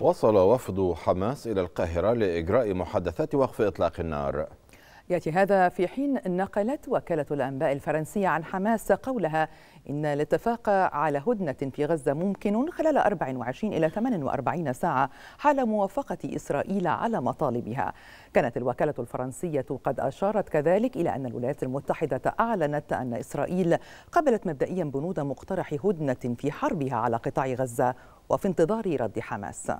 وصل وفد حماس إلى القاهرة لإجراء محادثات وقف إطلاق النار يأتي هذا في حين نقلت وكالة الأنباء الفرنسية عن حماس قولها إن الاتفاق على هدنة في غزة ممكن خلال 24 إلى 48 ساعة حال موافقة إسرائيل على مطالبها كانت الوكالة الفرنسية قد أشارت كذلك إلى أن الولايات المتحدة أعلنت أن إسرائيل قبلت مبدئيا بنود مقترح هدنة في حربها على قطاع غزة وفي انتظار رد حماس